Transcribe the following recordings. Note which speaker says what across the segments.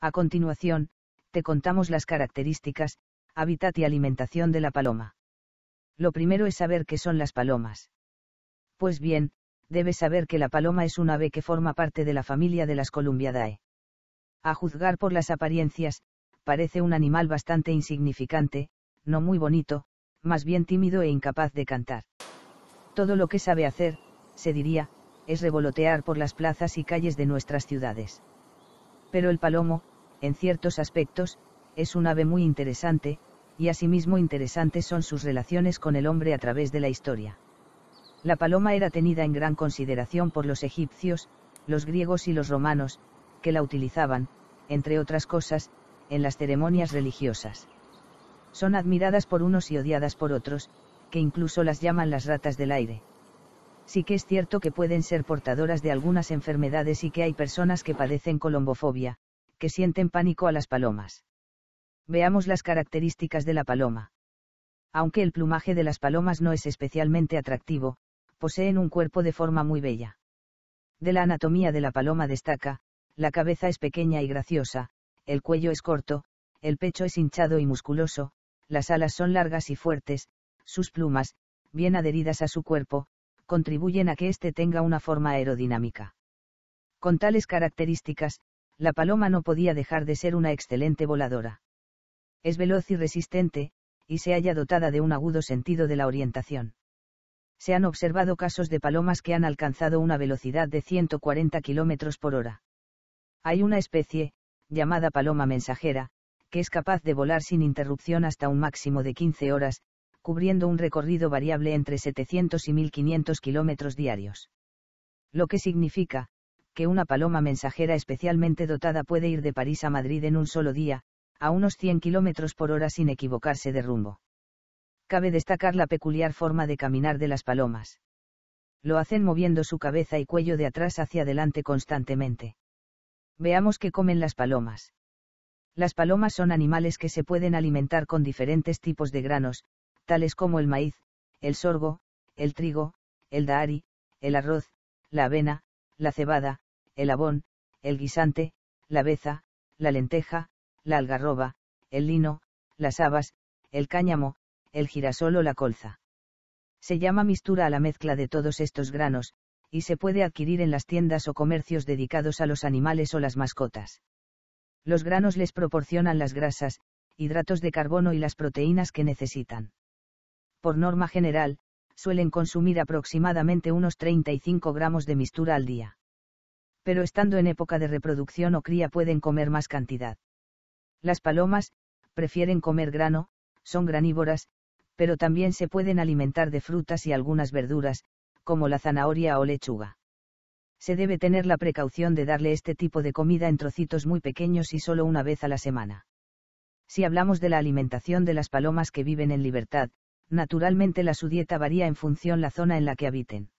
Speaker 1: A continuación, te contamos las características, hábitat y alimentación de la paloma. Lo primero es saber qué son las palomas. Pues bien, debes saber que la paloma es un ave que forma parte de la familia de las Columbiadae. A juzgar por las apariencias, parece un animal bastante insignificante, no muy bonito, más bien tímido e incapaz de cantar. Todo lo que sabe hacer, se diría, es revolotear por las plazas y calles de nuestras ciudades. Pero el palomo, en ciertos aspectos, es un ave muy interesante, y asimismo interesantes son sus relaciones con el hombre a través de la historia. La paloma era tenida en gran consideración por los egipcios, los griegos y los romanos, que la utilizaban, entre otras cosas, en las ceremonias religiosas. Son admiradas por unos y odiadas por otros, que incluso las llaman las ratas del aire sí que es cierto que pueden ser portadoras de algunas enfermedades y que hay personas que padecen colombofobia, que sienten pánico a las palomas. Veamos las características de la paloma. Aunque el plumaje de las palomas no es especialmente atractivo, poseen un cuerpo de forma muy bella. De la anatomía de la paloma destaca, la cabeza es pequeña y graciosa, el cuello es corto, el pecho es hinchado y musculoso, las alas son largas y fuertes, sus plumas, bien adheridas a su cuerpo, contribuyen a que éste tenga una forma aerodinámica. Con tales características, la paloma no podía dejar de ser una excelente voladora. Es veloz y resistente, y se halla dotada de un agudo sentido de la orientación. Se han observado casos de palomas que han alcanzado una velocidad de 140 km por hora. Hay una especie, llamada paloma mensajera, que es capaz de volar sin interrupción hasta un máximo de 15 horas, cubriendo un recorrido variable entre 700 y 1500 kilómetros diarios. Lo que significa, que una paloma mensajera especialmente dotada puede ir de París a Madrid en un solo día, a unos 100 kilómetros por hora sin equivocarse de rumbo. Cabe destacar la peculiar forma de caminar de las palomas. Lo hacen moviendo su cabeza y cuello de atrás hacia adelante constantemente. Veamos qué comen las palomas. Las palomas son animales que se pueden alimentar con diferentes tipos de granos, tales como el maíz, el sorgo, el trigo, el dahari, el arroz, la avena, la cebada, el abón, el guisante, la beza, la lenteja, la algarroba, el lino, las habas, el cáñamo, el girasol o la colza. Se llama mistura a la mezcla de todos estos granos, y se puede adquirir en las tiendas o comercios dedicados a los animales o las mascotas. Los granos les proporcionan las grasas, hidratos de carbono y las proteínas que necesitan por norma general, suelen consumir aproximadamente unos 35 gramos de mistura al día. Pero estando en época de reproducción o cría pueden comer más cantidad. Las palomas, prefieren comer grano, son granívoras, pero también se pueden alimentar de frutas y algunas verduras, como la zanahoria o lechuga. Se debe tener la precaución de darle este tipo de comida en trocitos muy pequeños y solo una vez a la semana. Si hablamos de la alimentación de las palomas que viven en libertad, naturalmente la su dieta varía en función la zona en la que habiten.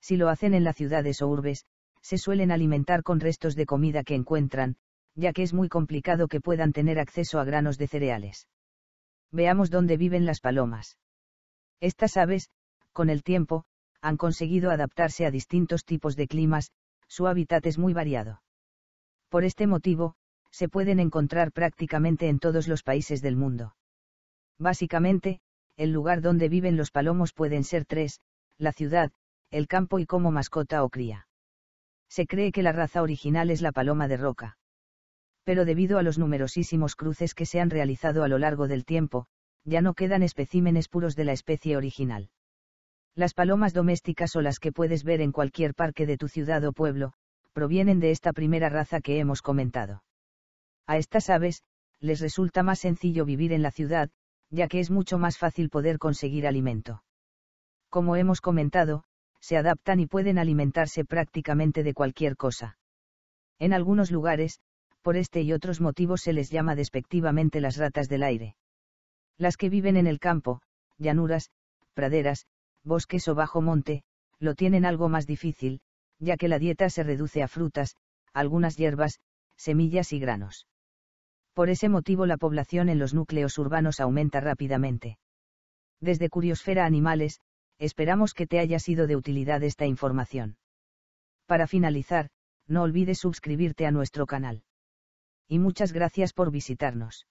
Speaker 1: Si lo hacen en las ciudades o urbes, se suelen alimentar con restos de comida que encuentran, ya que es muy complicado que puedan tener acceso a granos de cereales. Veamos dónde viven las palomas. Estas aves, con el tiempo, han conseguido adaptarse a distintos tipos de climas, su hábitat es muy variado. Por este motivo, se pueden encontrar prácticamente en todos los países del mundo. Básicamente, el lugar donde viven los palomos pueden ser tres, la ciudad, el campo y como mascota o cría. Se cree que la raza original es la paloma de roca. Pero debido a los numerosísimos cruces que se han realizado a lo largo del tiempo, ya no quedan especímenes puros de la especie original. Las palomas domésticas o las que puedes ver en cualquier parque de tu ciudad o pueblo, provienen de esta primera raza que hemos comentado. A estas aves, les resulta más sencillo vivir en la ciudad, ya que es mucho más fácil poder conseguir alimento. Como hemos comentado, se adaptan y pueden alimentarse prácticamente de cualquier cosa. En algunos lugares, por este y otros motivos se les llama despectivamente las ratas del aire. Las que viven en el campo, llanuras, praderas, bosques o bajo monte, lo tienen algo más difícil, ya que la dieta se reduce a frutas, algunas hierbas, semillas y granos por ese motivo la población en los núcleos urbanos aumenta rápidamente. Desde Curiosfera Animales, esperamos que te haya sido de utilidad esta información. Para finalizar, no olvides suscribirte a nuestro canal. Y muchas gracias por visitarnos.